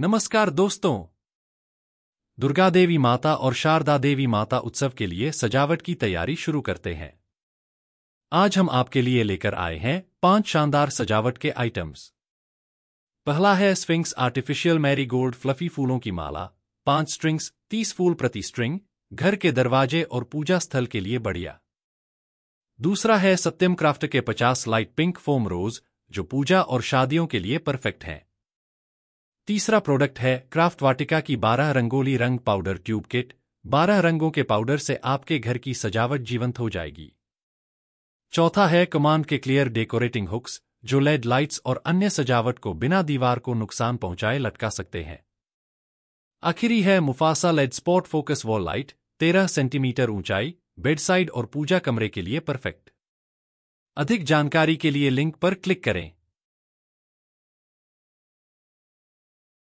नमस्कार दोस्तों दुर्गा देवी माता और शारदा देवी माता उत्सव के लिए सजावट की तैयारी शुरू करते हैं आज हम आपके लिए लेकर आए हैं पांच शानदार सजावट के आइटम्स पहला है स्विंग्स आर्टिफिशियल मैरीगोल्ड फ्लफी फूलों की माला पांच स्ट्रिंग्स तीस फूल प्रति स्ट्रिंग घर के दरवाजे और पूजा स्थल के लिए बढ़िया दूसरा है सत्यम क्राफ्ट के 50 लाइट पिंक फोम रोज जो पूजा और शादियों के लिए परफेक्ट हैं तीसरा प्रोडक्ट है क्राफ्ट वाटिका की बारह रंगोली रंग पाउडर ट्यूब किट बारह रंगों के पाउडर से आपके घर की सजावट जीवंत हो जाएगी चौथा है कमांड के क्लियर डेकोरेटिंग हुक्स जो लेड लाइट्स और अन्य सजावट को बिना दीवार को नुकसान पहुंचाए लटका सकते हैं आखिरी है Mufasa LED spot focus wall light तेरह सेंटीमीटर ऊंचाई बेडसाइड और पूजा कमरे के लिए परफेक्ट अधिक जानकारी के लिए लिंक पर क्लिक करें